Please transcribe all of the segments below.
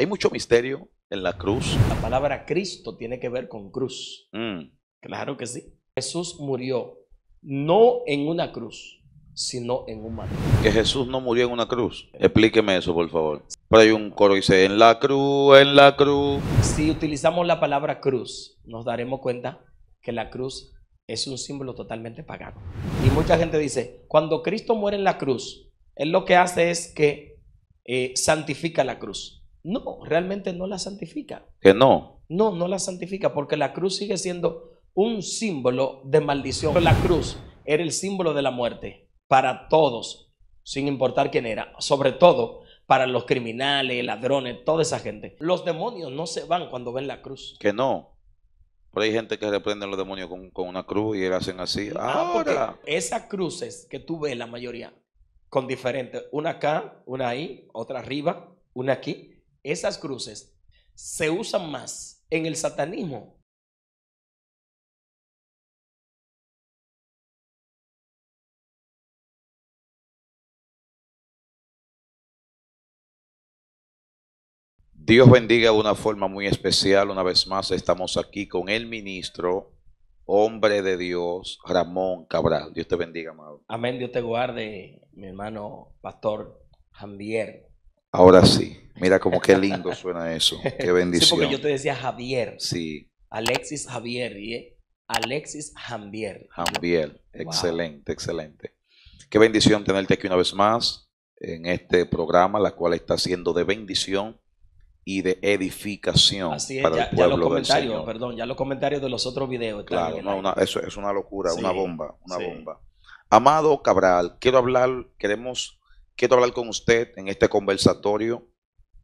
Hay mucho misterio en la cruz. La palabra Cristo tiene que ver con cruz. Mm. Claro que sí. Jesús murió no en una cruz, sino en un madero. Que Jesús no murió en una cruz. Explíqueme eso, por favor. Pero hay un coro que dice, en la cruz, en la cruz. Si utilizamos la palabra cruz, nos daremos cuenta que la cruz es un símbolo totalmente pagano. Y mucha gente dice, cuando Cristo muere en la cruz, Él lo que hace es que eh, santifica la cruz. No, realmente no la santifica. Que no. No, no la santifica porque la cruz sigue siendo un símbolo de maldición. La cruz era el símbolo de la muerte para todos, sin importar quién era, sobre todo para los criminales, ladrones, toda esa gente. Los demonios no se van cuando ven la cruz. Que no. Pero hay gente que reprende a los demonios con, una cruz y hacen así. Ah, Ahora. Esas cruces que tú ves, la mayoría, con diferentes, una acá, una ahí, otra arriba, una aquí, esas cruces se usan más en el satanismo Dios bendiga de una forma muy especial. Una vez más estamos aquí con el ministro, hombre de Dios, Ramón Cabral. Dios te bendiga, amado. Amén, Dios te guarde, mi hermano pastor Javier. Ahora sí. Mira como qué lindo suena eso. Qué bendición. Sí, porque yo te decía Javier. Sí. Alexis Javier. ¿eh? Alexis Jambier. Jambier. Excelente, excelente. Qué bendición tenerte aquí una vez más en este programa, la cual está siendo de bendición y de edificación para el pueblo ya los comentarios, Perdón, ya los comentarios de los otros videos. Claro, eso es una locura, una bomba, una bomba. Amado Cabral, quiero hablar, queremos quiero hablar con usted en este conversatorio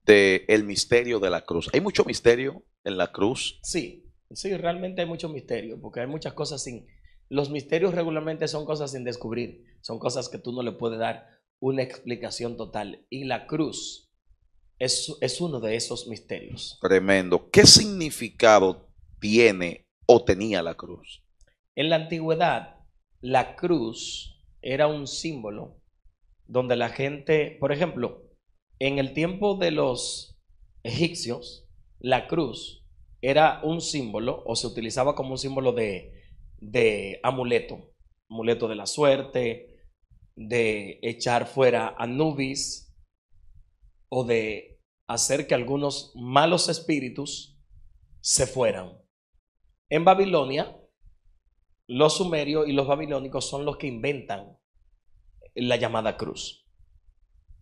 de misterio de la cruz. ¿Hay mucho misterio en la cruz? Sí, sí, realmente hay mucho misterio, porque hay muchas cosas sin... Los misterios regularmente son cosas sin descubrir, son cosas que tú no le puedes dar una explicación total. Y la cruz es, es uno de esos misterios. Tremendo. ¿Qué significado tiene o tenía la cruz? En la antigüedad, la cruz era un símbolo donde la gente, por ejemplo, en el tiempo de los egipcios, la cruz era un símbolo o se utilizaba como un símbolo de, amuleto, amuleto de la suerte, de echar fuera a Nubis o de hacer que algunos malos espíritus se fueran. En Babilonia, los sumerios y los babilónicos son los que inventan la llamada cruz.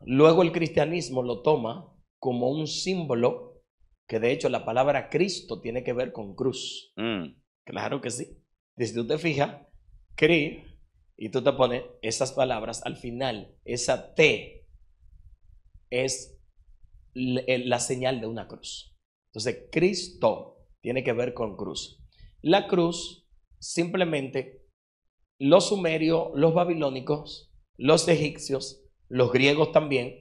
Luego el cristianismo lo toma como un símbolo, que de hecho la palabra Cristo tiene que ver con cruz. Mm. Claro que sí. si tú te fijas, CRI, y tú te pones esas palabras al final, esa T es eh, la señal de una cruz. Entonces, Cristo tiene que ver con cruz. La cruz, simplemente, los sumerios, los babilónicos, los egipcios, los griegos también,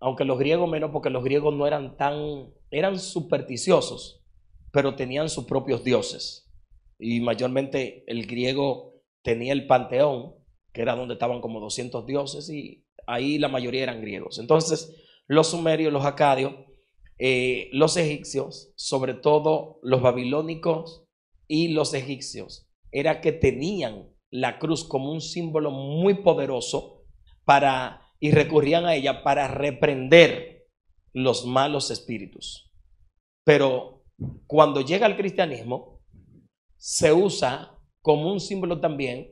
aunque los griegos menos porque los griegos no eran tan, eran supersticiosos, pero tenían sus propios dioses. Y mayormente el griego tenía el panteón, que era donde estaban como 200 dioses y ahí la mayoría eran griegos. Entonces, los sumerios, los acadios, eh, los egipcios, sobre todo los babilónicos y los egipcios, era que tenían la cruz como un símbolo muy poderoso para, y recurrían a ella para reprender los malos espíritus. Pero cuando llega el cristianismo, se usa como un símbolo también,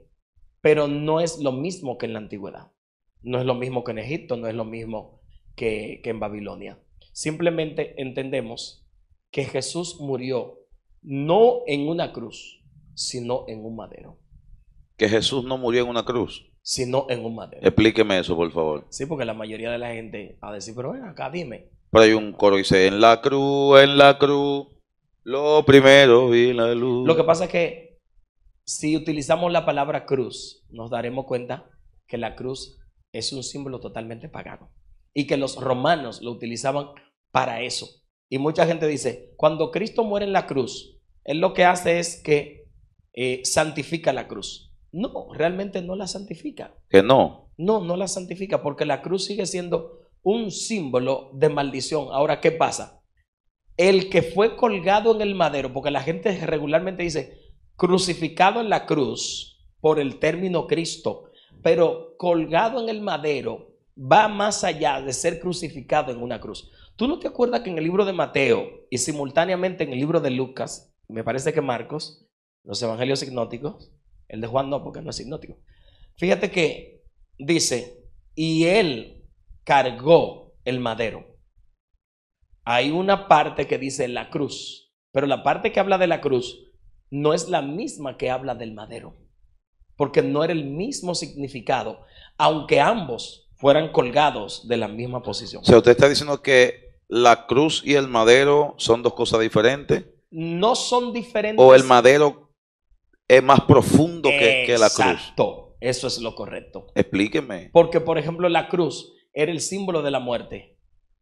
pero no es lo mismo que en la antigüedad. No es lo mismo que en Egipto, no es lo mismo que en Babilonia. Simplemente entendemos que Jesús murió no en una cruz, sino en un madero que Jesús no murió en una cruz, sino en un madero. Explíqueme eso, por favor. Sí, porque la mayoría de la gente va a decir, pero ven acá, dime. Pero hay un coro que dice, en la cruz, en la cruz, lo primero vi la luz. Lo que pasa es que si utilizamos la palabra cruz, nos daremos cuenta que la cruz es un símbolo totalmente pagano y que los romanos lo utilizaban para eso. Y mucha gente dice, cuando Cristo muere en la cruz, Él lo que hace es que eh, santifica la cruz. No, realmente no la santifica. Que no. No, no la santifica porque la cruz sigue siendo un símbolo de maldición. Ahora, ¿qué pasa? El que fue colgado en el madero, porque la gente regularmente dice crucificado en la cruz por el término Cristo, pero colgado en el madero va más allá de ser crucificado en una cruz. ¿Tú no te acuerdas que en el libro de Mateo y simultáneamente en el libro de Lucas, me parece que Marcos, los evangelios hipnóticos el de Juan no, porque no es hipnótico. Fíjate que dice, y él cargó el madero. Hay una parte que dice la cruz, pero la parte que habla de la cruz no es la misma que habla del madero, porque no era el mismo significado, aunque ambos fueran colgados de la misma posición. O sea, usted está diciendo que la cruz y el madero son dos cosas diferentes. No son diferentes. O el madero es más profundo que, la cruz. Exacto, eso es lo correcto. Explíqueme. Porque, por ejemplo, la cruz era el símbolo de la muerte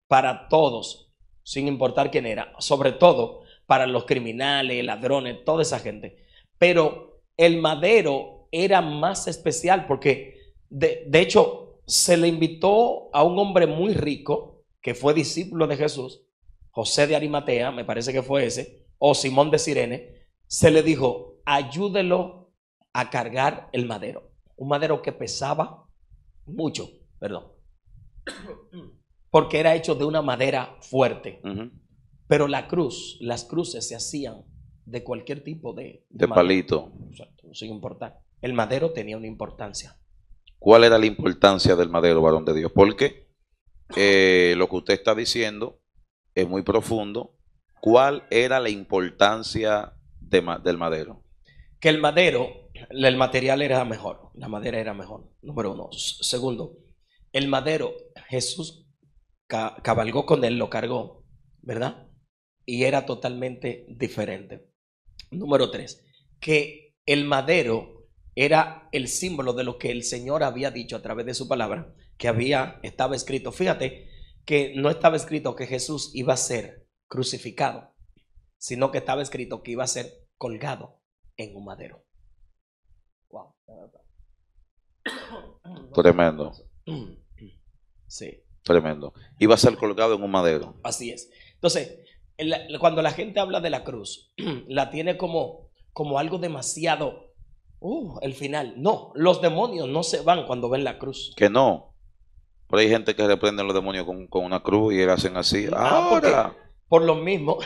para todos, sin importar quién era, sobre todo para los criminales, ladrones, toda esa gente. Pero el madero era más especial porque, de, de hecho, se le invitó a un hombre muy rico que fue discípulo de Jesús, José de Arimatea, me parece que fue ese, o Simón de Sirene, se le dijo, ayúdelo a cargar el madero. Un madero que pesaba mucho, perdón. Porque era hecho de una madera fuerte. Pero la cruz, las cruces se hacían de cualquier tipo de... De, palito. sin El madero tenía una importancia. ¿Cuál era la importancia del madero, varón de Dios? Porque eh, lo que usted está diciendo es muy profundo. ¿Cuál era la importancia del madero? que el madero, el material era mejor, la madera era mejor, número uno. Segundo, el madero, Jesús cabalgó con él, lo cargó, ¿verdad? Y era totalmente diferente. Número tres, que el madero era el símbolo de lo que el Señor había dicho a través de su palabra, que había, estaba escrito. Fíjate que no estaba escrito que Jesús iba a ser crucificado, sino que estaba escrito que iba a ser colgado en un madero. Tremendo. Sí. Tremendo. Y va a ser colgado en un madero. Así es. Entonces, cuando la gente habla de la cruz, la tiene como, como algo demasiado. Uh, el final. No, los demonios no se van cuando ven la cruz. Que no. Pero hay gente que a los demonios con, una cruz y hacen así. Ah, Ahora. por lo mismo,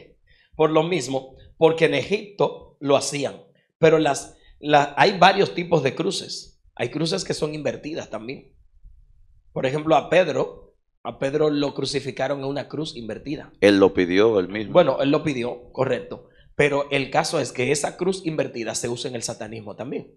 por lo mismo, porque en Egipto lo hacían. Pero las, las, hay varios tipos de cruces. Hay cruces que son invertidas también. Por ejemplo, a Pedro, a Pedro lo crucificaron en una cruz invertida. Él lo pidió él mismo. Bueno, él lo pidió, correcto. Pero el caso es que esa cruz invertida se usa en el satanismo también.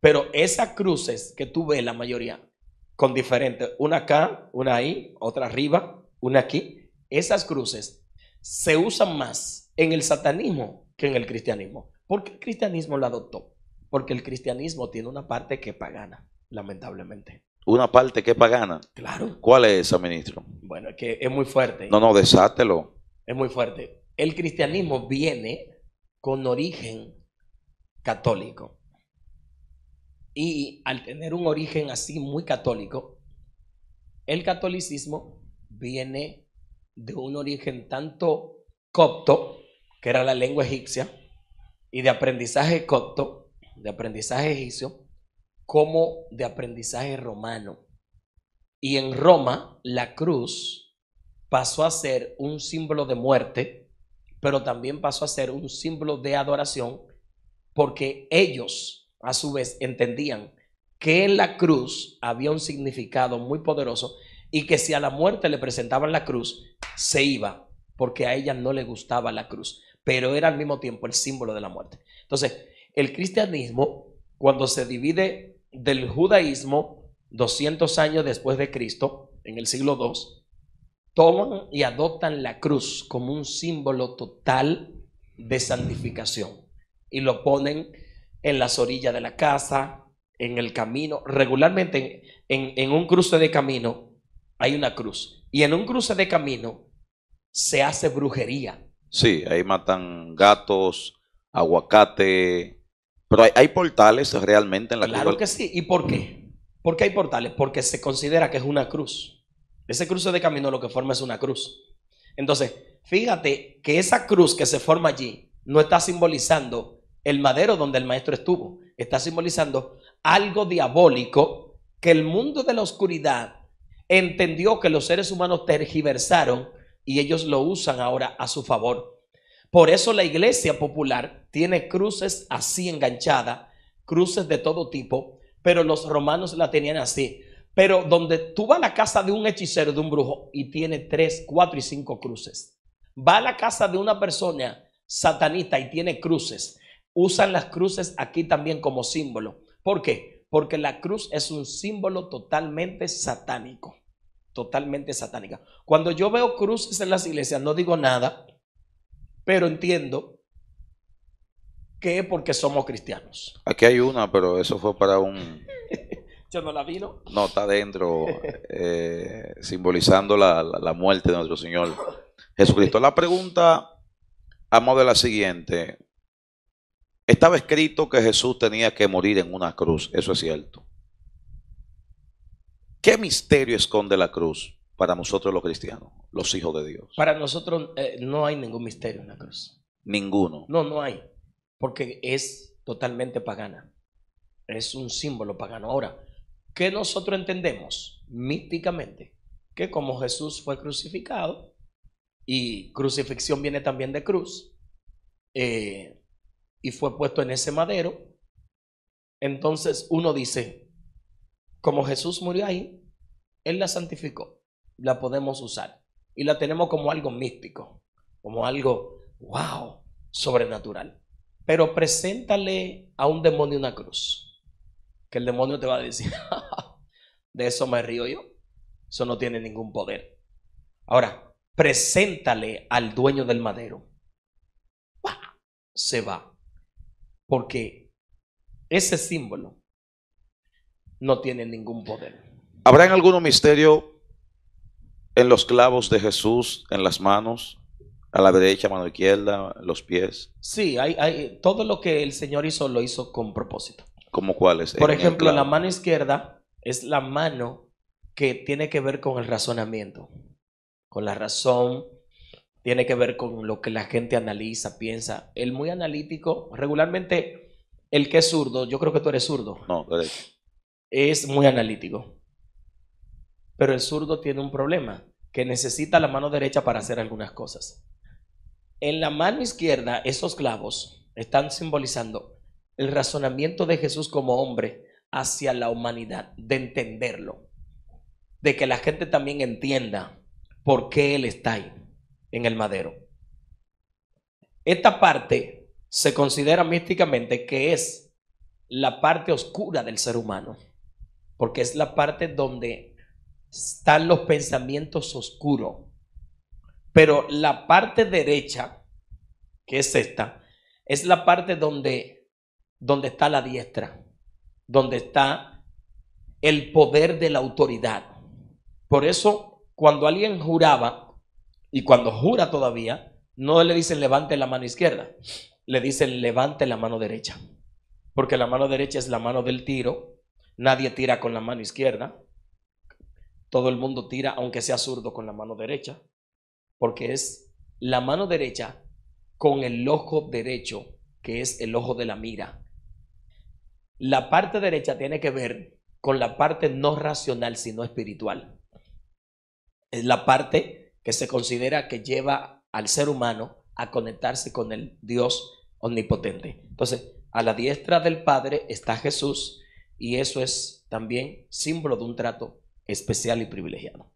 Pero esas cruces que tú ves, la mayoría, con diferentes, una acá, una ahí, otra arriba, una aquí, esas cruces se usan más en el satanismo que en el cristianismo. ¿Por qué el cristianismo lo adoptó? Porque el cristianismo tiene una parte que pagana, lamentablemente. ¿Una parte que pagana? Claro. ¿Cuál es esa, ministro? Bueno, es que es muy fuerte. No, no, desátelo. Es muy fuerte. El cristianismo viene con origen católico. Y al tener un origen así muy católico, el catolicismo viene de un origen tanto copto que era la lengua egipcia, y de aprendizaje copto, de aprendizaje egipcio, como de aprendizaje romano. Y en Roma, la cruz pasó a ser un símbolo de muerte, pero también pasó a ser un símbolo de adoración, porque ellos, a su vez, entendían que en la cruz había un significado muy poderoso y que si a la muerte le presentaban la cruz, se iba, porque a ella no le gustaba la cruz pero era al mismo tiempo el símbolo de la muerte. Entonces, el cristianismo, cuando se divide del judaísmo 200 años después de Cristo, en el siglo II, toman y adoptan la cruz como un símbolo total de santificación y lo ponen en las orillas de la casa, en el camino. Regularmente en, un cruce de camino hay una cruz. Y en un cruce de camino se hace brujería. Sí, ahí matan gatos, aguacate. Pero hay, portales realmente en la Claro que sí. ¿Y por qué? ¿Por qué hay portales? Porque se considera que es una cruz. Ese cruce de camino lo que forma es una cruz. Entonces, fíjate que esa cruz que se forma allí no está simbolizando el madero donde el maestro estuvo. Está simbolizando algo diabólico que el mundo de la oscuridad entendió que los seres humanos tergiversaron y ellos lo usan ahora a su favor. Por eso la iglesia popular tiene cruces así enganchadas, cruces de todo tipo, pero los romanos la tenían así. Pero donde tú vas a la casa de un hechicero, de un brujo, y tiene tres, cuatro y cinco cruces. Va a la casa de una persona satanista y tiene cruces. Usan las cruces aquí también como símbolo. ¿Por qué? Porque la cruz es un símbolo totalmente satánico totalmente satánica. Cuando yo veo cruces en las iglesias, no digo nada, pero entiendo que porque somos cristianos. Aquí hay una, pero eso fue para un... yo no la vino. No, está adentro eh, simbolizando la, muerte de nuestro Señor Jesucristo. La pregunta, modo de la siguiente. Estaba escrito que Jesús tenía que morir en una cruz, eso es cierto. ¿Qué misterio esconde la cruz para nosotros los cristianos, los hijos de Dios? Para nosotros eh, no hay ningún misterio en la cruz. Ninguno. No, no hay. Porque es totalmente pagana. Es un símbolo pagano. Ahora, ¿qué nosotros entendemos místicamente? Que como Jesús fue crucificado, y crucifixión viene también de cruz, eh, y fue puesto en ese madero, entonces uno dice, como Jesús murió ahí, él la santificó, la podemos usar y la tenemos como algo místico, como algo, wow, sobrenatural. Pero preséntale a un demonio una cruz, que el demonio te va a decir, de eso me río yo, eso no tiene ningún poder. Ahora, preséntale al dueño del madero. Se va, porque ese símbolo no tiene ningún poder. ¿Habrá algún misterio en los clavos de Jesús, en las manos, a la derecha, mano izquierda, los pies? Sí, hay, todo lo que el Señor hizo lo hizo con propósito. ¿Cómo cuáles? Por ejemplo, la mano izquierda es la mano que tiene que ver con el razonamiento, con la razón, tiene que ver con lo que la gente analiza, piensa. El muy analítico, regularmente el que es zurdo, yo creo que tú eres zurdo. Es muy analítico. Pero el zurdo tiene un problema, que necesita la mano derecha para hacer algunas cosas. En la mano izquierda, esos clavos están simbolizando el razonamiento de Jesús como hombre hacia la humanidad, de entenderlo, de que la gente también entienda por qué Él está ahí, en el madero. Esta parte se considera místicamente que es la parte oscura del ser humano, porque es la parte donde están los pensamientos oscuros. Pero la parte derecha, que es esta, es la parte donde, donde está la diestra, donde está el poder de la autoridad. Por eso, cuando alguien juraba, y cuando jura todavía, no le dicen levante la mano izquierda, le dicen levante la mano derecha. Porque la mano derecha es la mano del tiro, nadie tira con la mano izquierda, todo el mundo tira, aunque sea zurdo, con la mano derecha, porque es la mano derecha con el ojo derecho, que es el ojo de la mira. La parte derecha tiene que ver con la parte no racional, sino espiritual. Es la parte que se considera que lleva al ser humano a conectarse con el Dios omnipotente. Entonces, a la diestra del Padre está Jesús y eso es también símbolo de un trato especial y privilegiado.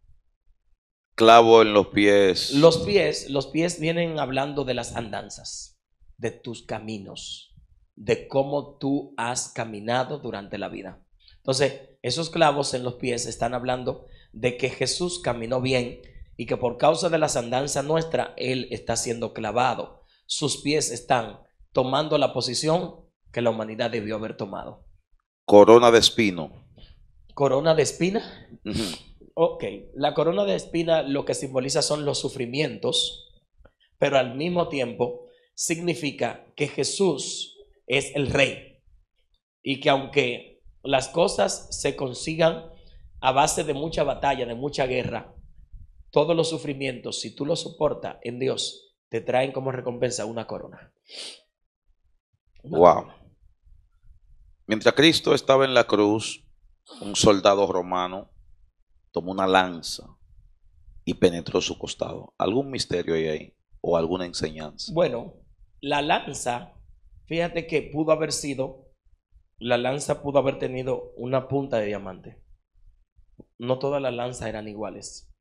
Clavo en los pies. Los pies, los pies vienen hablando de las andanzas, de tus caminos, de cómo tú has caminado durante la vida. Entonces, esos clavos en los pies están hablando de que Jesús caminó bien y que por causa de las andanzas nuestra Él está siendo clavado. Sus pies están tomando la posición que la humanidad debió haber tomado. Corona de espino corona de espina. Ok, la corona de espina lo que simboliza son los sufrimientos, pero al mismo tiempo significa que Jesús es el rey y que aunque las cosas se consigan a base de mucha batalla, de mucha guerra, todos los sufrimientos, si tú los soportas en Dios, te traen como recompensa una corona. wow. Mientras Cristo estaba en la cruz, un soldado romano tomó una lanza y penetró su costado. ¿Algún misterio hay ahí o alguna enseñanza? Bueno, la lanza, fíjate que pudo haber sido, la lanza pudo haber tenido una punta de diamante. No todas las lanzas eran iguales.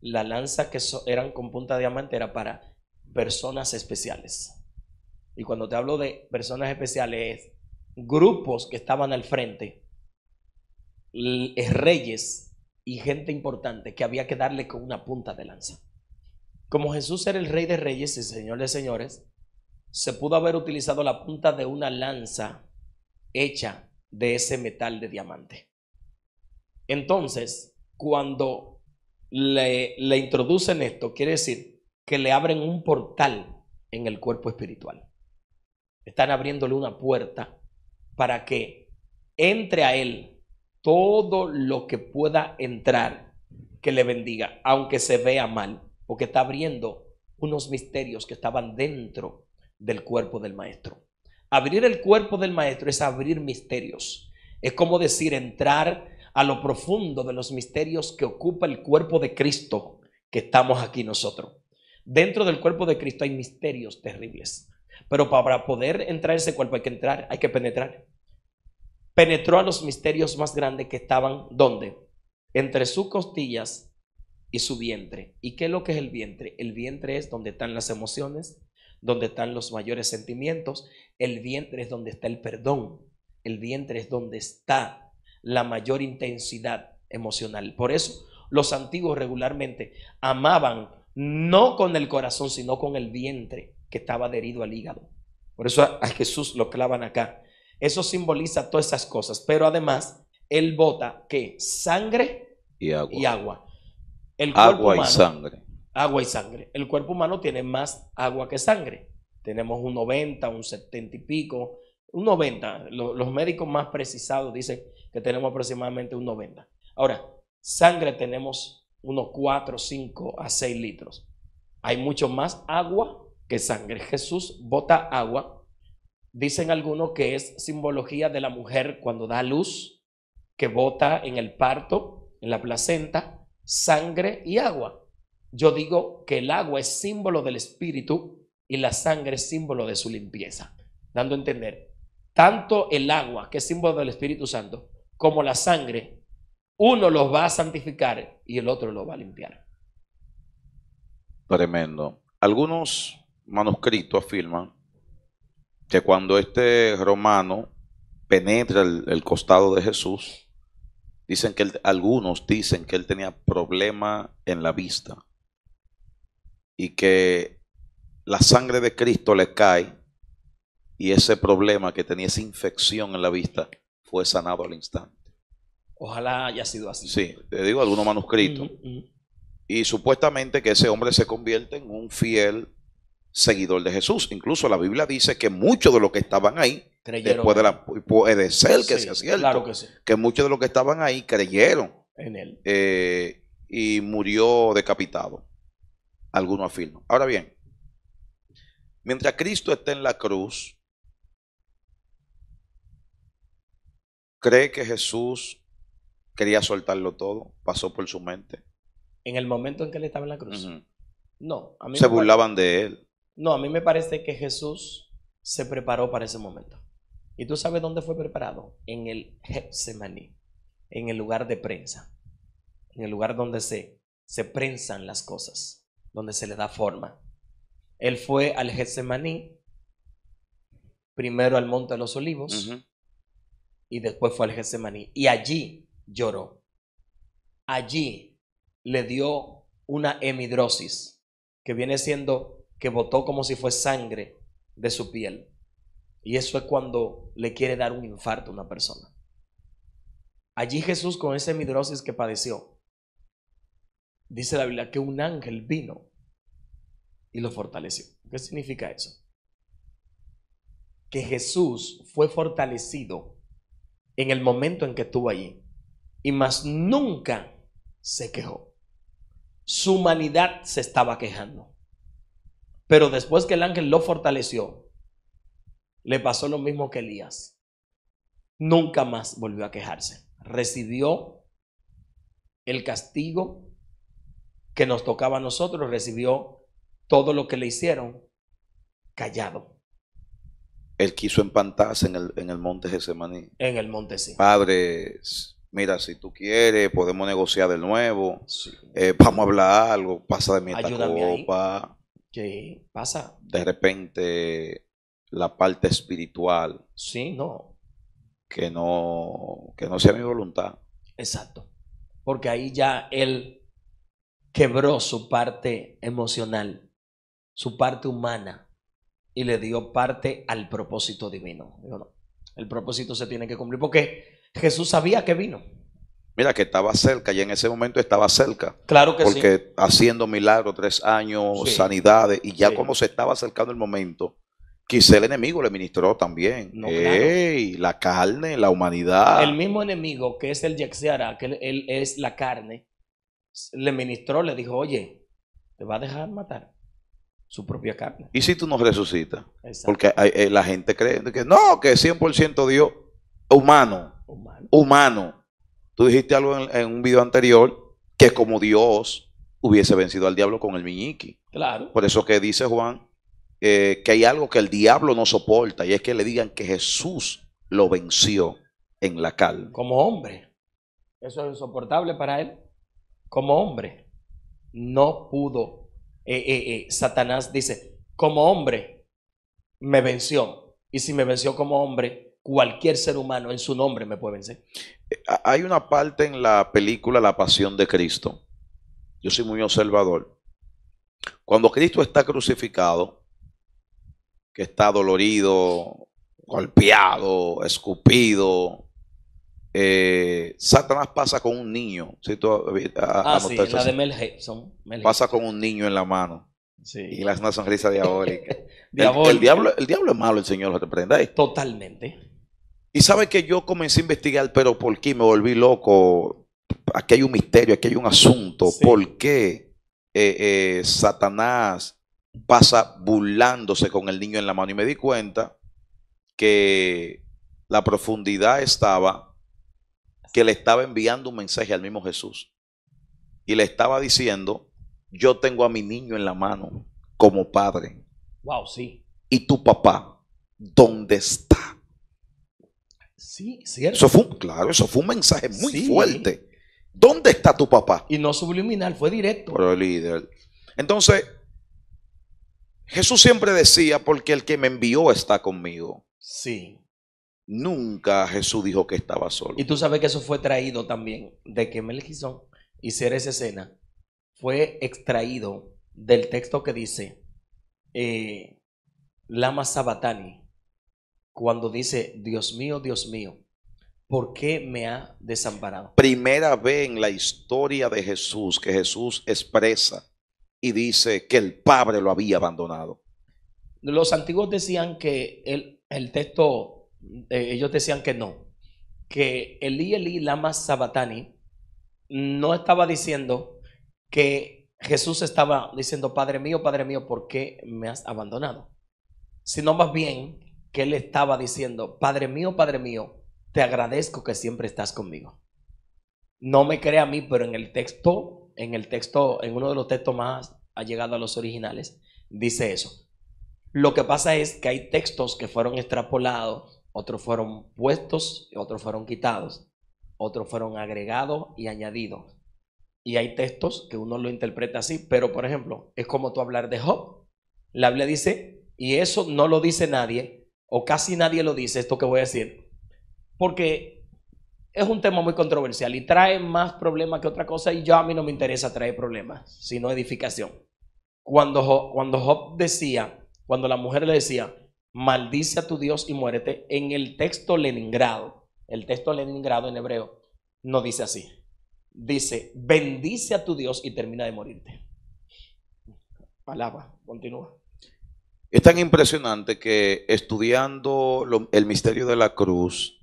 La lanza que eran con punta de diamante era para personas especiales. Y cuando te hablo de personas especiales, grupos que estaban al frente reyes y gente importante que había que darle con una punta de lanza. Como Jesús era el rey de reyes y señor de señores, se pudo haber utilizado la punta de una lanza hecha de ese metal de diamante. Entonces, cuando le, le introducen esto, quiere decir que le abren un portal en el cuerpo espiritual. Están abriéndole una puerta para que entre a él todo lo que pueda entrar, que le bendiga, aunque se vea mal, porque está abriendo unos misterios que estaban dentro del cuerpo del maestro. Abrir el cuerpo del maestro es abrir misterios. Es como decir entrar a lo profundo de los misterios que ocupa el cuerpo de Cristo que estamos aquí nosotros. Dentro del cuerpo de Cristo hay misterios terribles. Pero para poder entrar ese cuerpo hay que entrar, hay que penetrar penetró a los misterios más grandes que estaban, ¿dónde? Entre sus costillas y su vientre. ¿Y qué es lo que es el vientre? El vientre es donde están las emociones, donde están los mayores sentimientos, el vientre es donde está el perdón, el vientre es donde está la mayor intensidad emocional. Por eso los antiguos regularmente amaban no con el corazón, sino con el vientre que estaba adherido al hígado. Por eso a Jesús lo clavan acá. Eso simboliza todas esas cosas. Pero además, él bota que sangre y agua. agua. El agua y sangre. Agua y sangre. El cuerpo humano tiene más agua que sangre. Tenemos un 90, un 70 y pico, un 90. los médicos más precisados dicen que tenemos aproximadamente un 90. Ahora, sangre tenemos unos 4, 5 a 6 litros. Hay mucho más agua que sangre. Jesús bota agua Dicen algunos que es simbología de la mujer cuando da luz, que bota en el parto, en la placenta, sangre y agua. Yo digo que el agua es símbolo del espíritu y la sangre es símbolo de su limpieza, dando a entender, tanto el agua, que es símbolo del Espíritu Santo, como la sangre, uno los va a santificar y el otro los va a limpiar. Tremendo. Algunos manuscritos afirman que cuando este romano penetra el, costado de Jesús, dicen que algunos dicen que él tenía problema en la vista y que la sangre de Cristo le cae y ese problema que tenía, esa infección en la vista, fue sanado al instante. Ojalá haya sido así. Sí, te digo algunos manuscritos. Mm, mm. Y supuestamente que ese hombre se convierte en un fiel seguidor de Jesús. Incluso la Biblia dice que muchos de los que estaban ahí, puede eh, ser que sea cierto, que, muchos de los que estaban ahí creyeron en él eh, y murió decapitado. Algunos afirman. Ahora bien, mientras Cristo está en la cruz, ¿cree que Jesús quería soltarlo todo? ¿Pasó por su mente? En el momento en que él estaba en la cruz. No, se burlaban de él. No, a mí me parece que Jesús se preparó para ese momento. ¿Y tú sabes dónde fue preparado? En el Getsemaní, en el lugar de prensa, en el lugar donde se, se prensan las cosas, donde se le da forma. Él fue al Getsemaní, primero al Monte de los Olivos, y después fue al Getsemaní. Y allí lloró. Allí le dio una hemidrosis, que viene siendo que botó como si fue sangre de su piel. Y eso es cuando le quiere dar un infarto a una persona. Allí Jesús con esa midrosis que padeció, dice la Biblia que un ángel vino y lo fortaleció. ¿Qué significa eso? Que Jesús fue fortalecido en el momento en que estuvo allí y más nunca se quejó. Su humanidad se estaba quejando. Pero después que el ángel lo fortaleció, le pasó lo mismo que Elías. Nunca más volvió a quejarse. Recibió el castigo que nos tocaba a nosotros, recibió todo lo que le hicieron callado. Él quiso empantarse en el, en el monte Getsemaní. En el monte, sí. Padres, mira, si tú quieres, podemos negociar de nuevo. Eh, vamos a hablar algo, pasa de mi esta Ayúdame copa. ¿Qué pasa. De repente la parte espiritual. Sí, no. Que no, que no sea mi voluntad. Exacto. Porque ahí ya él quebró su parte emocional, su parte humana, y le dio parte al propósito divino. El propósito se tiene que cumplir porque Jesús sabía que vino. Mira, que estaba cerca y en ese momento estaba cerca. Claro que sí. Porque haciendo milagros, tres años, sanidades, y ya como se estaba acercando el momento, quizá el enemigo le ministró también. No, Ey, La carne, la humanidad. El mismo enemigo que es el Yaxiara, que él, es la carne, le ministró, le dijo, oye, te va a dejar matar su propia carne. ¿Y si tú no resucitas? Porque eh, la gente cree que no, que 100% Dios humano. Humano. humano. Tú dijiste algo en, un video anterior que como Dios hubiese vencido al diablo con el miñiqui. Claro. Por eso que dice Juan eh, que hay algo que el diablo no soporta y es que le digan que Jesús lo venció en la calma. Como hombre. Eso es insoportable para él. Como hombre. No pudo. Eh, eh, Satanás dice, como hombre me venció. Y si me venció como hombre, cualquier ser humano en su nombre me puede vencer. Eh, hay una parte en la película La Pasión de Cristo. Yo soy muy observador. Cuando Cristo está crucificado, que está dolorido, golpeado, escupido, eh, Satanás pasa con un niño. ah, sí, la de Mel Pasa con un niño en la mano. Sí. Y la sonrisa diabólica. el, el, diablo, el diablo es malo, el Señor lo reprenda. Totalmente. Y sabe que yo comencé a investigar, pero ¿por qué me volví loco? Aquí hay un misterio, aquí hay un asunto. ¿Por qué eh, eh, Satanás pasa burlándose con el niño en la mano? Y me di cuenta que la profundidad estaba que le estaba enviando un mensaje al mismo Jesús. Y le estaba diciendo, yo tengo a mi niño en la mano como padre. Wow, sí. Y tu papá, ¿dónde está? Sí, cierto. Eso fue claro, eso fue un mensaje muy fuerte. ¿Dónde está tu papá? Y no subliminal, fue directo. Pero líder. Entonces, Jesús siempre decía, porque el que me envió está conmigo. Sí. Nunca Jesús dijo que estaba solo. Y tú sabes que eso fue traído también de que y hiciera esa escena. Fue extraído del texto que dice eh, Lama Sabatani, cuando dice, Dios mío, Dios mío, ¿por qué me ha desamparado? Primera vez en la historia de Jesús que Jesús expresa y dice que el Padre lo había abandonado. Los antiguos decían que el, texto, eh, ellos decían que no, que Elí Elí Lama Sabatani no estaba diciendo que Jesús estaba diciendo, Padre mío, Padre mío, ¿por qué me has abandonado? Sino más bien que él estaba diciendo, Padre mío, Padre mío, te agradezco que siempre estás conmigo. No me cree a mí, pero en el texto, en el texto, en uno de los textos más ha llegado a los originales, dice eso. Lo que pasa es que hay textos que fueron extrapolados, otros fueron puestos, otros fueron quitados, otros fueron agregados y añadidos. Y hay textos que uno lo interpreta así, pero por ejemplo, es como tú hablar de Job. La Biblia dice, y eso no lo dice nadie, o casi nadie lo dice, esto que voy a decir, porque es un tema muy controversial y trae más problemas que otra cosa y yo a mí no me interesa traer problemas, sino edificación. Cuando Job, cuando decía, cuando la mujer le decía, maldice a tu Dios y muérete, en el texto Leningrado, el texto Leningrado en hebreo, no dice así. Dice, bendice a tu Dios y termina de morirte. Palabra, continúa. Es tan impresionante que estudiando el misterio de la cruz,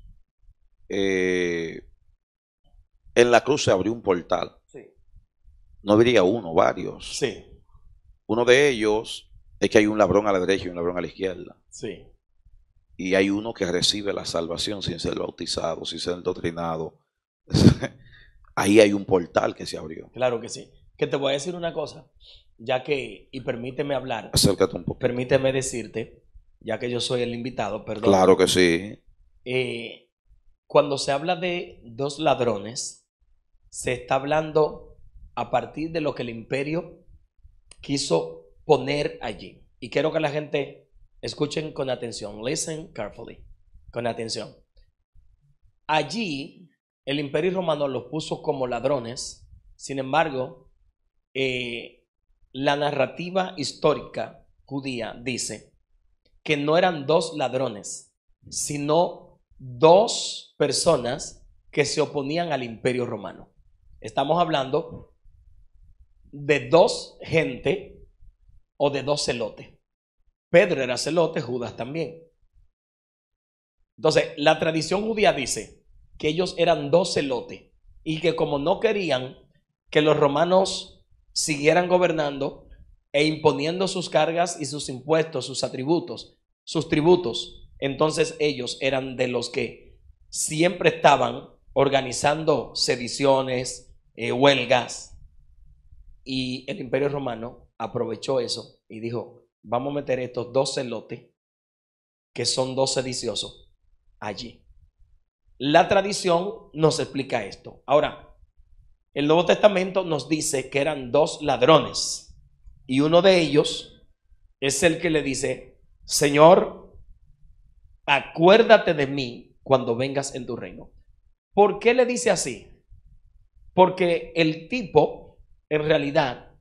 eh, en la cruz se abrió un portal. No habría uno, varios. Sí. Uno de ellos es que hay un ladrón a la derecha y un ladrón a la izquierda. Sí. Y hay uno que recibe la salvación sin ser bautizado, sin ser doctrinado. Ahí hay un portal que se abrió. Claro que sí. Que te voy a decir una cosa ya que, y permíteme hablar. Acércate un poco. Permíteme decirte, ya que yo soy el invitado, perdón. Claro que sí. Eh, cuando se habla de dos ladrones, se está hablando a partir de lo que el imperio quiso poner allí. Y quiero que la gente escuchen con atención. Listen carefully. Con atención. Allí, el imperio romano los puso como ladrones. Sin embargo, eh, la narrativa histórica judía dice que no eran dos ladrones, sino dos personas que se oponían al imperio romano. Estamos hablando de dos gente o de dos celotes. Pedro era celote, Judas también. Entonces, la tradición judía dice que ellos eran dos celotes y que como no querían que los romanos siguieran gobernando e imponiendo sus cargas y sus impuestos, sus atributos, sus tributos. Entonces ellos eran de los que siempre estaban organizando sediciones, eh, huelgas. Y el imperio romano aprovechó eso y dijo, vamos a meter estos dos celotes, que son dos sediciosos, allí. La tradición nos explica esto. Ahora, el Nuevo Testamento nos dice que eran dos ladrones y uno de ellos es el que le dice, Señor, acuérdate de mí cuando vengas en tu reino. ¿Por qué le dice así? Porque el tipo, en realidad,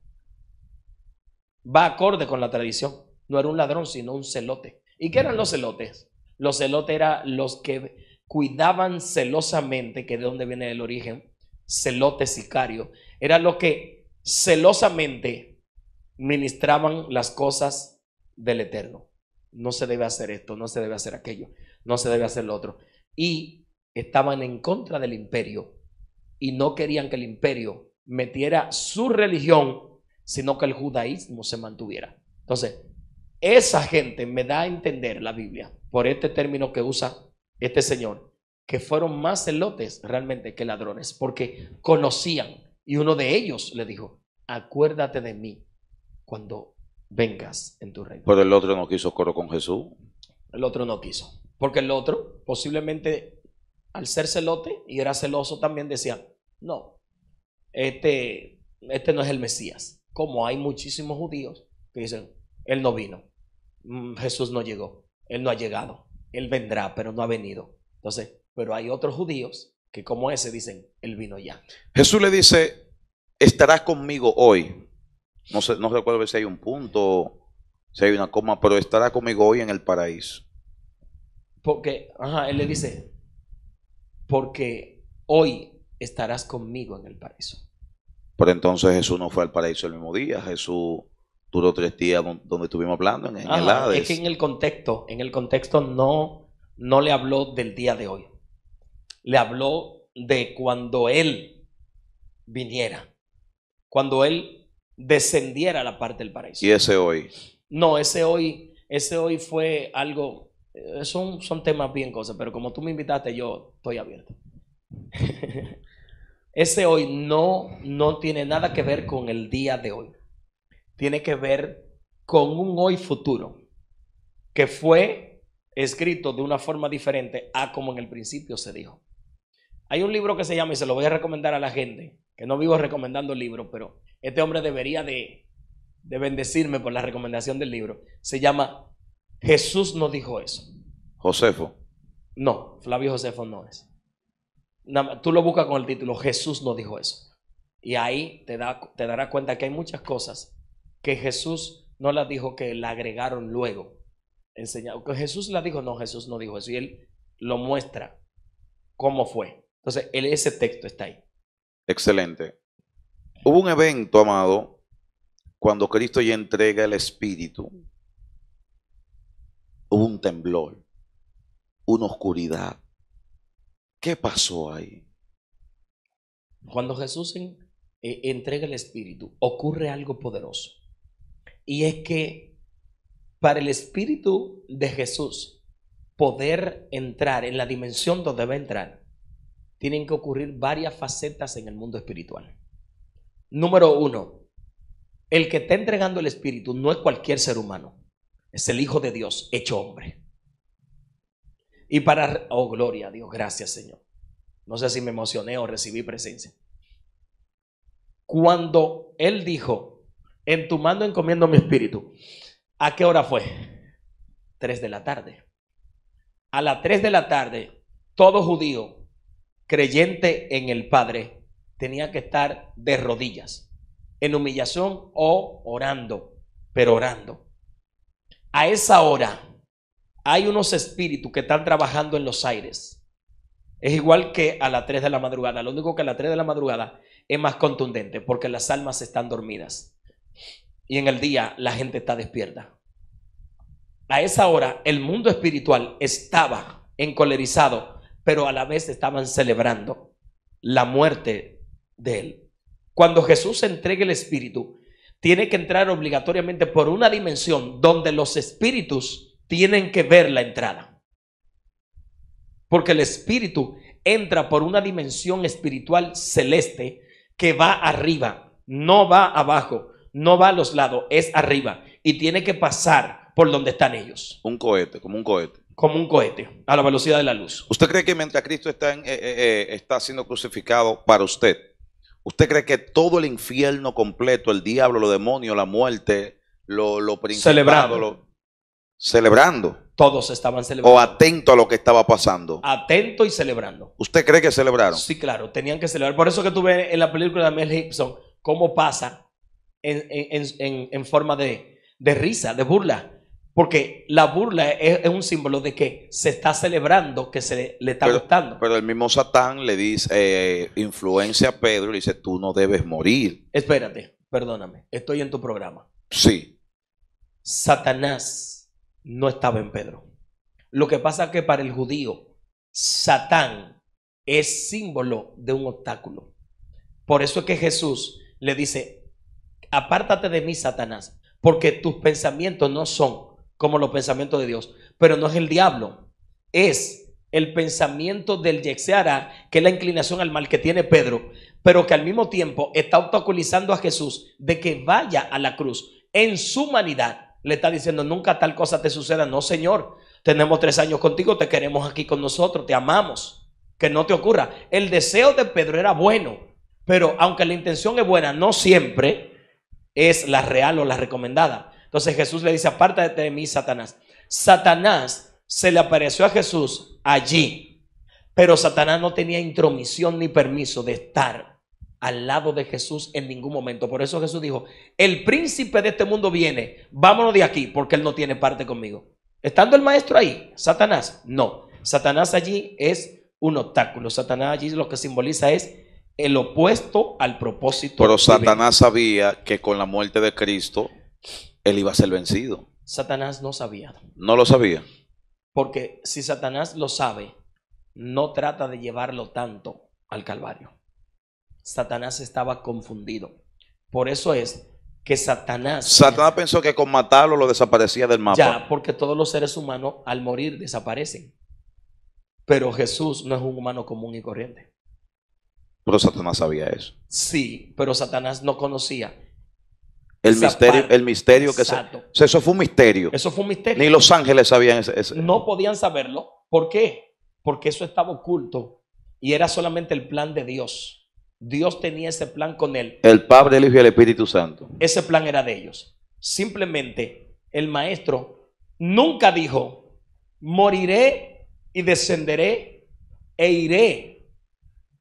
va acorde con la tradición. No era un ladrón, sino un celote. ¿Y qué eran los celotes? Los celotes eran los que cuidaban celosamente, que de dónde viene el origen, celote sicario, era lo que celosamente ministraban las cosas del Eterno. No se debe hacer esto, no se debe hacer aquello, no se debe hacer lo otro. Y estaban en contra del imperio y no querían que el imperio metiera su religión, sino que el judaísmo se mantuviera. Entonces, esa gente me da a entender la Biblia por este término que usa este señor que fueron más celotes realmente que ladrones, porque conocían. Y uno de ellos le dijo, acuérdate de mí cuando vengas en tu reino. Pero el otro no quiso coro con Jesús. El otro no quiso, porque el otro posiblemente al ser celote y era celoso también decía, no, este, este no es el Mesías. Como hay muchísimos judíos que dicen, él no vino, mm, Jesús no llegó, él no ha llegado, él vendrá, pero no ha venido. Entonces, pero hay otros judíos que como ese dicen, el vino ya. Jesús le dice, estarás conmigo hoy. No sé, no recuerdo si hay un punto, si hay una coma, pero estará conmigo hoy en el paraíso. Porque, ajá, él le dice, porque hoy estarás conmigo en el paraíso. Pero entonces Jesús no fue al paraíso el mismo día, Jesús duró tres días donde estuvimos hablando en, el Es que en el contexto, en el contexto no, no le habló del día de hoy le habló de cuando Él viniera, cuando Él descendiera a la parte del paraíso. ¿Y ese hoy? No, ese hoy, ese hoy fue algo, eh, son, son temas bien cosas, pero como tú me invitaste, yo estoy abierto. ese hoy no, no tiene nada que ver con el día de hoy. Tiene que ver con un hoy futuro, que fue escrito de una forma diferente a como en el principio se dijo. Hay un libro que se llama, y se lo voy a recomendar a la gente, que no vivo recomendando el libro pero este hombre debería de, de bendecirme por la recomendación del libro. Se llama Jesús no dijo eso. Josefo. No, Flavio Josefo no es. Tú lo buscas con el título, Jesús no dijo eso. Y ahí te, da, te darás cuenta que hay muchas cosas que Jesús no las dijo, que la agregaron luego. Enseñado. Que Jesús la dijo, no, Jesús no dijo eso. Y él lo muestra cómo fue. Entonces, ese texto está ahí. Excelente. Hubo un evento, amado, cuando Cristo ya entrega el Espíritu. Hubo un temblor, una oscuridad. ¿Qué pasó ahí? Cuando Jesús e, entrega el Espíritu, ocurre algo poderoso. Y es que para el Espíritu de Jesús poder entrar en la dimensión donde va a entrar, tienen que ocurrir varias facetas en el mundo espiritual. Número uno, el que está entregando el Espíritu no es cualquier ser humano, es el Hijo de Dios hecho hombre. Y para, oh gloria a Dios, gracias Señor. No sé si me emocioné o recibí presencia. Cuando Él dijo, en tu mando encomiendo mi espíritu, ¿a qué hora fue? Tres de la tarde. A las tres de la tarde, todo judío creyente en el Padre tenía que estar de rodillas, en humillación o orando, pero orando. A esa hora hay unos espíritus que están trabajando en los aires. Es igual que a las 3 de la madrugada. Lo único que a las 3 de la madrugada es más contundente porque las almas están dormidas. Y en el día la gente está despierta. A esa hora el mundo espiritual estaba encolerizado pero a la vez estaban celebrando la muerte de él. Cuando Jesús entregue el Espíritu, tiene que entrar obligatoriamente por una dimensión donde los espíritus tienen que ver la entrada. Porque el Espíritu entra por una dimensión espiritual celeste que va arriba, no va abajo, no va a los lados, es arriba y tiene que pasar por donde están ellos. Un cohete, como un cohete como un cohete a la velocidad de la luz. ¿Usted cree que mientras Cristo está, eh, eh, eh, está siendo crucificado para usted, usted cree que todo el infierno completo, el diablo, los demonios, la muerte, lo, lo Celebrando. Lo, celebrando. Todos estaban celebrando. O atento a lo que estaba pasando. Atento y celebrando. ¿Usted cree que celebraron? Sí, claro, tenían que celebrar. Por eso que tú ves en la película de Mel Gibson cómo pasa en, en, en, en forma de risa, de burla porque la burla es, un símbolo de que se está celebrando, que se le, está gustando. Pero el mismo Satán le dice, eh, influencia a Pedro y le dice, tú no debes morir. Espérate, perdóname, estoy en tu programa. Sí. Satanás no estaba en Pedro. Lo que pasa es que para el judío, Satán es símbolo de un obstáculo. Por eso es que Jesús le dice, apártate de mí, Satanás, porque tus pensamientos no son como los pensamientos de Dios. Pero no es el diablo, es el pensamiento del Yexeara, que es la inclinación al mal que tiene Pedro, pero que al mismo tiempo está obstaculizando a Jesús de que vaya a la cruz. En su humanidad le está diciendo, nunca tal cosa te suceda. No, Señor, tenemos tres años contigo, te queremos aquí con nosotros, te amamos. Que no te ocurra. El deseo de Pedro era bueno, pero aunque la intención es buena, no siempre es la real o la recomendada. Entonces Jesús le dice, apártate de mí, Satanás. Satanás se le apareció a Jesús allí, pero Satanás no tenía intromisión ni permiso de estar al lado de Jesús en ningún momento. Por eso Jesús dijo, el príncipe de este mundo viene, vámonos de aquí, porque él no tiene parte conmigo. Estando el maestro ahí, Satanás, no. Satanás allí es un obstáculo. Satanás allí lo que simboliza es el opuesto al propósito. Pero Satanás sabía que con la muerte de Cristo él iba a ser vencido. Satanás no sabía. No lo sabía. Porque si Satanás lo sabe, no trata de llevarlo tanto al Calvario. Satanás estaba confundido. Por eso es que Satanás... Satanás pensó que con matarlo lo desaparecía del mapa. Ya, porque todos los seres humanos al morir desaparecen. Pero Jesús no es un humano común y corriente. Pero Satanás sabía eso. Sí, pero Satanás no conocía el misterio, el misterio que se, Eso fue un misterio. Eso fue un misterio. Ni los ángeles sabían eso No podían saberlo. ¿Por qué? Porque eso estaba oculto y era solamente el plan de Dios. Dios tenía ese plan con él. El Padre, el Hijo y el Espíritu Santo. Ese plan era de ellos. Simplemente el maestro nunca dijo, moriré y descenderé e iré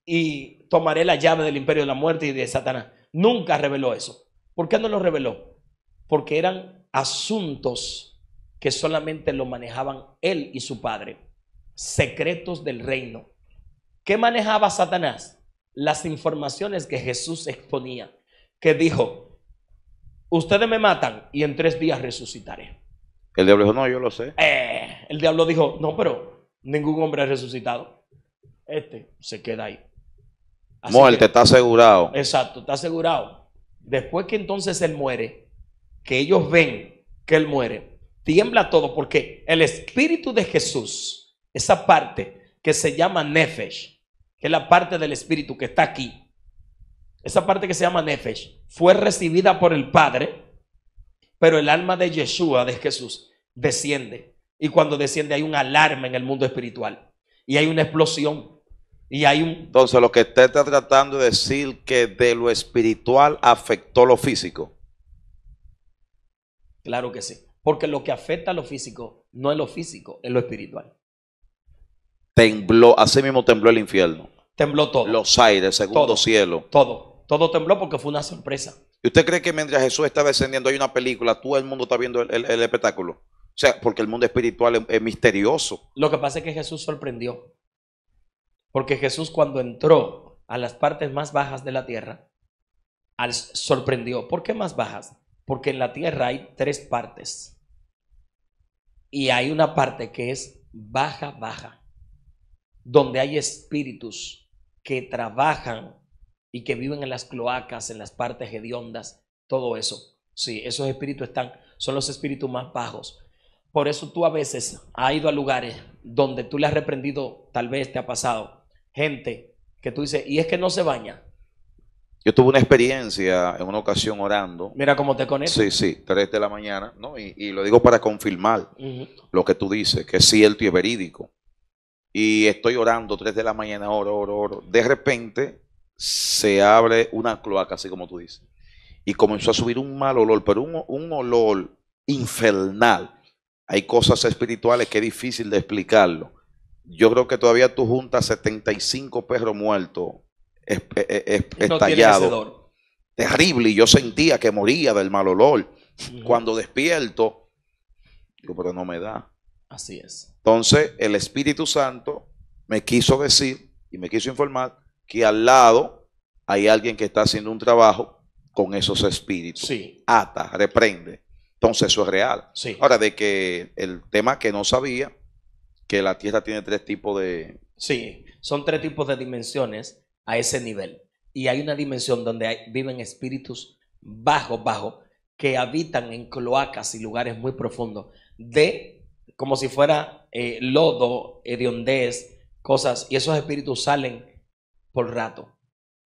y tomaré la llave del imperio de la muerte y de Satanás. Nunca reveló eso. ¿Por qué no lo reveló? Porque eran asuntos que solamente lo manejaban él y su padre, secretos del reino. ¿Qué manejaba Satanás? Las informaciones que Jesús exponía, que dijo, ustedes me matan y en tres días resucitaré. El diablo dijo, no, yo lo sé. Eh, el diablo dijo, no, pero ningún hombre ha resucitado. Este se queda ahí. Muerte, está asegurado. Exacto, está asegurado. Después que entonces él muere, que ellos ven que él muere, tiembla todo porque el espíritu de Jesús, esa parte que se llama Nefesh, que es la parte del espíritu que está aquí, esa parte que se llama Nefesh, fue recibida por el Padre, pero el alma de Yeshua, de Jesús, desciende. Y cuando desciende hay un alarma en el mundo espiritual y hay una explosión. Y hay un... Entonces, lo que usted está tratando de decir que de lo espiritual afectó lo físico. Claro que sí. Porque lo que afecta a lo físico no es lo físico, es lo espiritual. Tembló, así mismo tembló el infierno. Tembló todo. Los aires, segundo cielo. Todo, todo tembló porque fue una sorpresa. ¿Y usted cree que mientras Jesús está descendiendo hay una película, todo el mundo está viendo el, espectáculo? O sea, porque el mundo espiritual es misterioso. Lo que pasa es que Jesús sorprendió. Porque Jesús cuando entró a las partes más bajas de la tierra, al sorprendió. ¿Por qué más bajas? Porque en la tierra hay tres partes. Y hay una parte que es baja, baja, donde hay espíritus que trabajan y que viven en las cloacas, en las partes hediondas, todo eso. Sí, esos espíritus están, son los espíritus más bajos. Por eso tú a veces has ido a lugares donde tú le has reprendido, tal vez te ha pasado, gente que tú dices, y es que no se baña. Yo tuve una experiencia en una ocasión orando. Mira cómo te conecto. Sí, sí, tres de la mañana, ¿no? Y, lo digo para confirmar lo que tú dices, que es cierto y es verídico. Y estoy orando 3 de la mañana, oro, oro, oro. De repente se abre una cloaca, así como tú dices. Y comenzó a subir un mal olor, pero un, un olor infernal. Hay cosas espirituales que es difícil de explicarlo yo creo que todavía tú juntas 75 perros muertos es, Terrible, y yo sentía que moría del mal olor. Cuando despierto, digo, pero no me da. Así es. Entonces, el Espíritu Santo me quiso decir y me quiso informar que al lado hay alguien que está haciendo un trabajo con esos espíritus. Sí. Ata, reprende. Entonces, eso es real. Ahora, de que el tema que no sabía, que la Tierra tiene tres tipos de... Sí, son tres tipos de dimensiones a ese nivel. Y hay una dimensión donde viven espíritus bajo bajo que habitan en cloacas y lugares muy profundos, de como si fuera eh, lodo, hediondez, cosas, y esos espíritus salen por rato,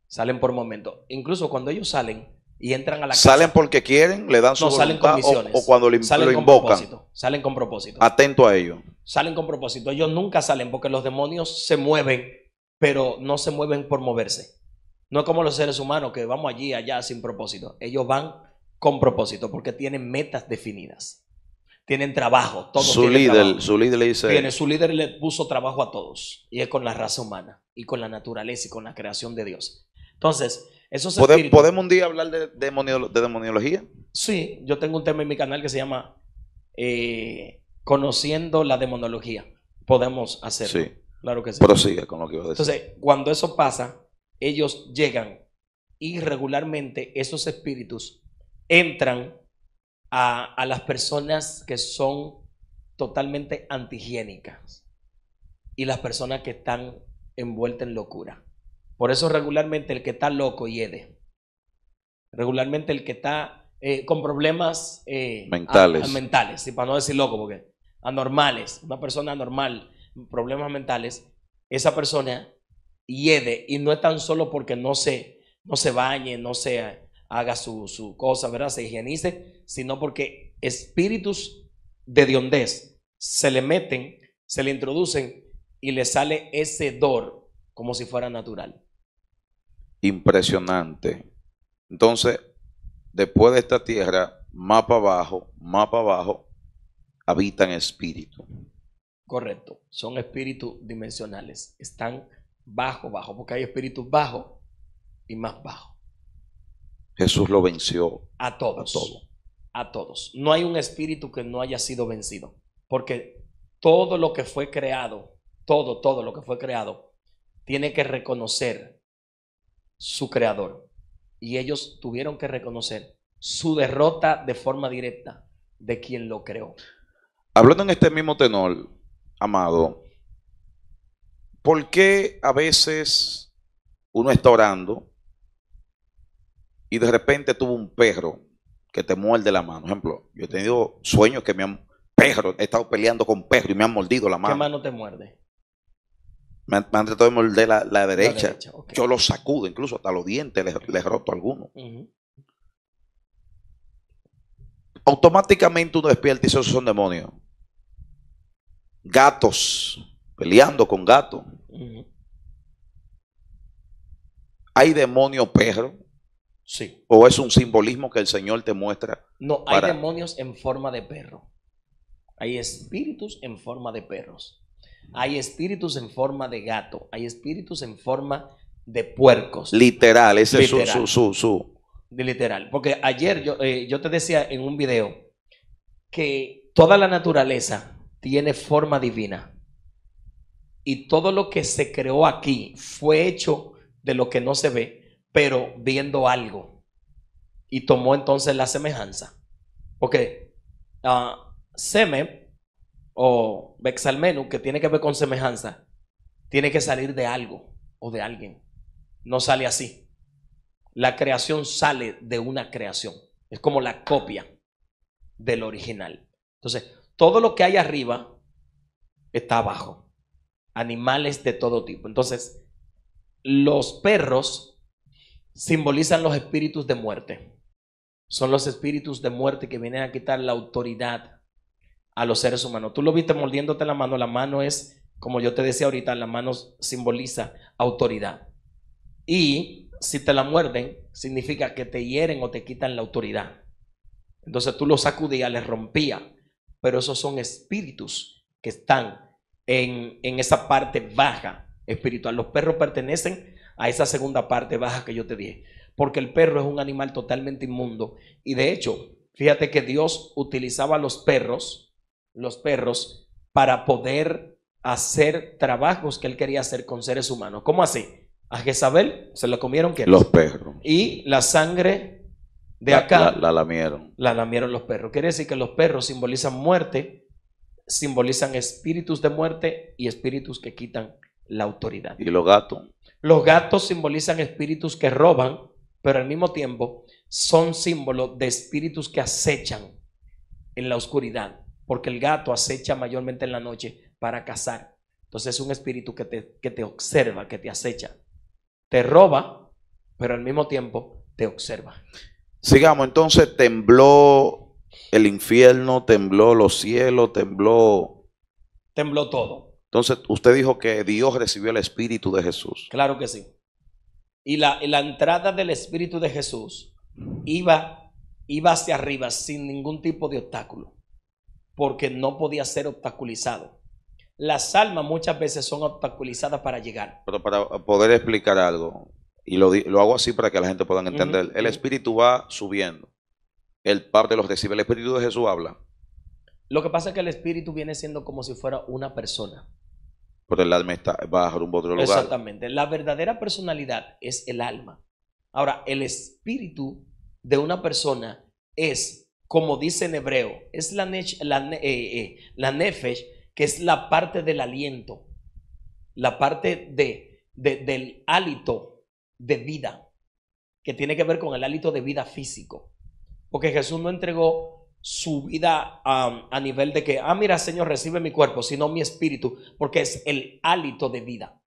salen por momento. Incluso cuando ellos salen y entran a la casa. ¿Salen porque quieren? ¿Le dan su no, salen con misiones, o, cuando le, salen lo invocan? salen con propósito. Atento a ello. Salen con propósito. Ellos nunca salen porque los demonios se mueven, pero no se mueven por moverse. No es como los seres humanos que vamos allí, allá sin propósito. Ellos van con propósito porque tienen metas definidas. Tienen trabajo. su, líder, su líder le dice. Tiene, su líder le puso trabajo a todos. Y es con la raza humana, y con la naturaleza, y con la creación de Dios. Entonces, eso ¿Podemos un día hablar de, demonio, de demoniología? Sí, yo tengo un tema en mi canal que se llama eh, conociendo la demonología. Podemos hacerlo. Sí. Claro que sí. Prosigue con lo que iba a decir. Entonces, cuando eso pasa, ellos llegan y regularmente esos espíritus entran a, las personas que son totalmente antihigiénicas y las personas que están envueltas en locura. Por eso regularmente el que está loco hiede. Regularmente el que está eh, con problemas eh, mentales. mentales, y para no decir loco, porque anormales, una persona normal problemas mentales, esa persona hiede y no es tan solo porque no se, no se bañe, no se haga su, su cosa, ¿verdad? Se higienice, sino porque espíritus de diondez se le meten, se le introducen y le sale ese dor como si fuera natural. Impresionante. Entonces, después de esta tierra, mapa abajo, mapa abajo, habitan espíritu. Correcto, son espíritus dimensionales, están bajo, bajo, porque hay espíritus bajo y más bajo Jesús lo venció a todos. a todos. No hay un espíritu que no haya sido vencido, porque todo lo que fue creado, todo, todo lo que fue creado, tiene que reconocer su creador. Y ellos tuvieron que reconocer su derrota de forma directa de quien lo creó. Hablando en este mismo tenor, amado, ¿por qué a veces uno está orando y de repente tuvo un perro que te muerde la mano? Por ejemplo, yo he tenido sueños que me han perro, he estado peleando con perro y me han mordido la mano. ¿Qué mano te muerde? Me han, tratado de morder la, derecha. Yo lo sacudo, incluso hasta los dientes les, roto alguno automáticamente uno despierta y dice, esos son demonios. Gatos, peleando con gatos. ¿Hay demonio perro? Sí. ¿O es un simbolismo que el Señor te muestra? No, hay demonios en forma de perro. Hay espíritus en forma de perros. Hay espíritus en forma de gato. Hay espíritus en forma de puercos. Literal, ese es su literal. Porque ayer eh, yo, te decía en un video que toda la naturaleza tiene forma divina. Y todo lo que se creó aquí fue hecho de lo que no se ve, pero viendo algo. Y tomó entonces la semejanza. Porque uh, ah, seme o vexalmenu, que tiene que ver con semejanza, tiene que salir de algo o de alguien. No sale así. La creación sale de una creación. Es como la copia del original. Entonces, todo lo que hay arriba está abajo. Animales de todo tipo. Entonces, los perros simbolizan los espíritus de muerte. Son los espíritus de muerte que vienen a quitar la autoridad a los seres humanos. Tú lo viste mordiéndote la mano. La mano es, como yo te decía ahorita, la mano simboliza autoridad. Y si te la muerden, significa que te hieren o te quitan la autoridad. Entonces tú los sacudías, les rompías, pero esos son espíritus que están en, en esa parte baja espiritual. Los perros pertenecen a esa segunda parte baja que yo te dije, porque el perro es un animal totalmente inmundo. Y de hecho, fíjate que Dios utilizaba los perros, los perros, para poder hacer trabajos que él quería hacer con seres humanos. ¿Cómo así? A Jezabel se la comieron Los perros. Y la sangre de acá. La, lamieron. La lamieron los perros. Quiere decir que los perros simbolizan muerte, simbolizan espíritus de muerte y espíritus que quitan la autoridad. ¿Y los gatos? Los gatos simbolizan espíritus que roban, pero al mismo tiempo son símbolos de espíritus que acechan en la oscuridad, porque el gato acecha mayormente en la noche para cazar. Entonces es un espíritu que te observa, que te acecha te roba, pero al mismo tiempo te observa. Sigamos, entonces tembló el infierno, tembló los cielos, tembló... Tembló todo. Entonces usted dijo que Dios recibió el Espíritu de Jesús. Claro que sí. Y la, la entrada del Espíritu de Jesús iba, iba hacia arriba sin ningún tipo de obstáculo, porque no podía ser obstaculizado las almas muchas veces son obstaculizadas para llegar. Pero para poder explicar algo, y lo, lo hago así para que la gente pueda entender, el espíritu va subiendo, el Padre los recibe, el espíritu de Jesús habla. Lo que pasa es que el espíritu viene siendo como si fuera una persona. Pero el alma está, va a rumbo otro lugar. Exactamente, la verdadera personalidad es el alma. Ahora, el espíritu de una persona es, como dice en hebreo, es la, la, eh, eh, la nefesh, que es la parte del aliento, la parte de, del hálito de vida, que tiene que ver con el hálito de vida físico. Porque Jesús no entregó su vida a nivel de que, ah, mira, Señor, recibe mi cuerpo, sino mi espíritu, porque es el hálito de vida.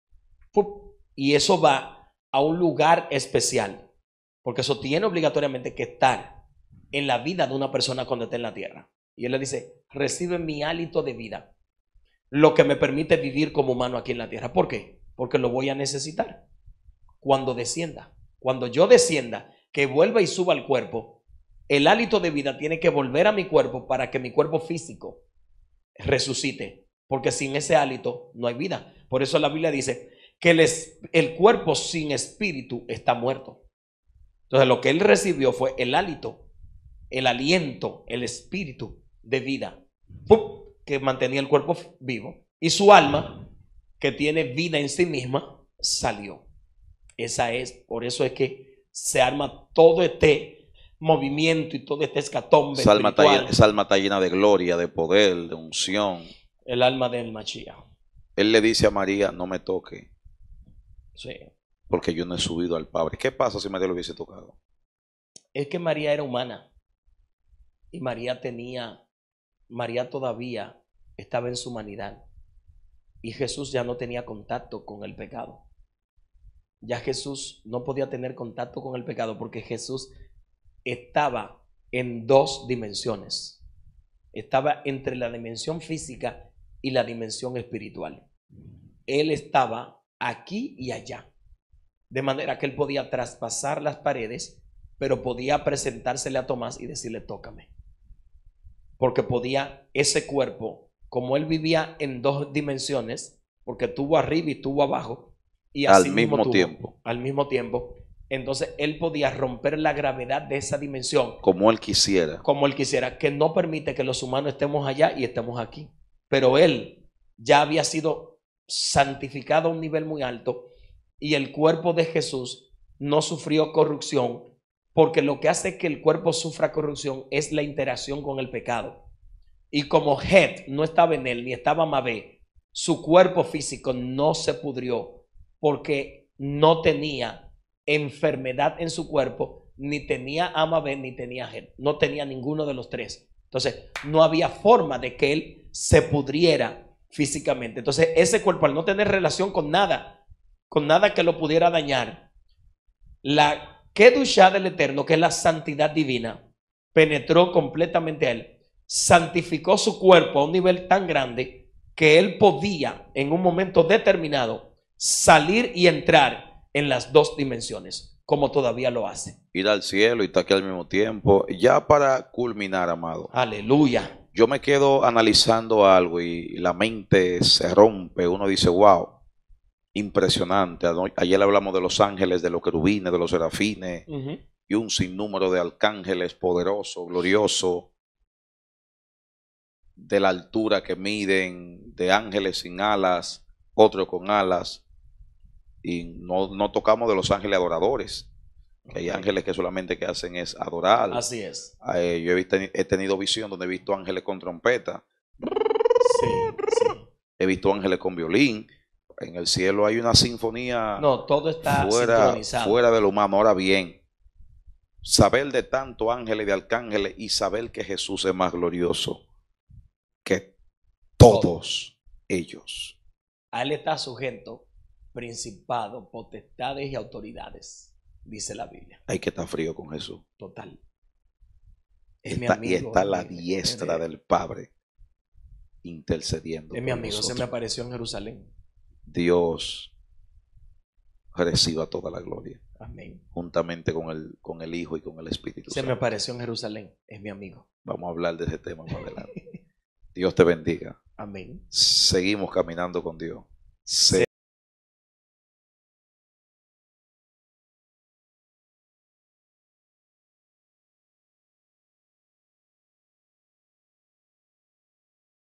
Y eso va a un lugar especial, porque eso tiene obligatoriamente que estar en la vida de una persona cuando está en la tierra. Y él le dice, recibe mi hálito de vida lo que me permite vivir como humano aquí en la tierra. ¿Por qué? Porque lo voy a necesitar cuando descienda. Cuando yo descienda, que vuelva y suba al cuerpo, el hálito de vida tiene que volver a mi cuerpo para que mi cuerpo físico resucite. Porque sin ese hálito no hay vida. Por eso la Biblia dice que el, cuerpo sin espíritu está muerto. Entonces lo que él recibió fue el hálito, el aliento, el espíritu de vida que mantenía el cuerpo vivo, y su alma, que tiene vida en sí misma, salió. Esa es, por eso es que se arma todo este movimiento y todo este escatombe. Esa alma, está, esa alma llena de gloria, de poder, de unción. El alma del Machía. Él le dice a María, no me toque. Sí. Porque yo no he subido al Padre. ¿Qué pasa si María lo hubiese tocado? Es que María era humana. Y María tenía María todavía estaba en su humanidad y Jesús ya no tenía contacto con el pecado. Ya Jesús no podía tener contacto con el pecado porque Jesús estaba en dos dimensiones. Estaba entre la dimensión física y la dimensión espiritual. Él estaba aquí y allá. De manera que él podía traspasar las paredes, pero podía presentársele a Tomás y decirle, tócame porque podía ese cuerpo, como él vivía en dos dimensiones, porque tuvo arriba y tuvo abajo, y al mismo, tiempo. al mismo tiempo, entonces él podía romper la gravedad de esa dimensión. Como él quisiera. Como él quisiera, que no permite que los humanos estemos allá y estemos aquí. Pero él ya había sido santificado a un nivel muy alto y el cuerpo de Jesús no sufrió corrupción porque lo que hace que el cuerpo sufra corrupción es la interacción con el pecado. Y como Het no estaba en él ni estaba Amabé, su cuerpo físico no se pudrió porque no tenía enfermedad en su cuerpo, ni tenía Amabé ni tenía Het. No tenía ninguno de los tres. Entonces, no había forma de que él se pudriera físicamente. Entonces, ese cuerpo, al no tener relación con nada, con nada que lo pudiera dañar, la Kedushá del Eterno, que es la santidad divina, penetró completamente a él, santificó su cuerpo a un nivel tan grande que él podía en un momento determinado salir y entrar en las dos dimensiones, como todavía lo hace. Ir al cielo y estar aquí al mismo tiempo, ya para culminar, amado. Aleluya. Yo me quedo analizando algo y la mente se rompe, uno dice, wow impresionante. Ayer hablamos de los ángeles, de los querubines, de los serafines y un sinnúmero de arcángeles poderosos, gloriosos, de la altura que miden, de ángeles sin alas, otros con alas. Y no, no, tocamos de los ángeles adoradores. Hay ángeles que solamente que hacen es adorar. Así es. Ah, eh, yo he, he tenido visión donde he visto ángeles con trompeta. sí. He visto ángeles con violín en el cielo hay una sinfonía. No, todo está fuera, de lo humano. Ahora bien, saber de tanto ángeles y de arcángeles y saber que Jesús es más glorioso que todos, ellos. A él está sujeto principado, potestades y autoridades, dice la Biblia. Hay que estar frío con Jesús. Total. Es está, mi amigo, y está la diestra del Padre intercediendo. Es mi amigo, se me apareció en Jerusalén. Dios reciba toda la gloria. Amén. Juntamente con el, con el Hijo y con el Espíritu. Se me apareció en Jerusalén, es mi amigo. Vamos a hablar de ese tema más adelante. Dios te bendiga. Amén. Seguimos caminando con Dios. Se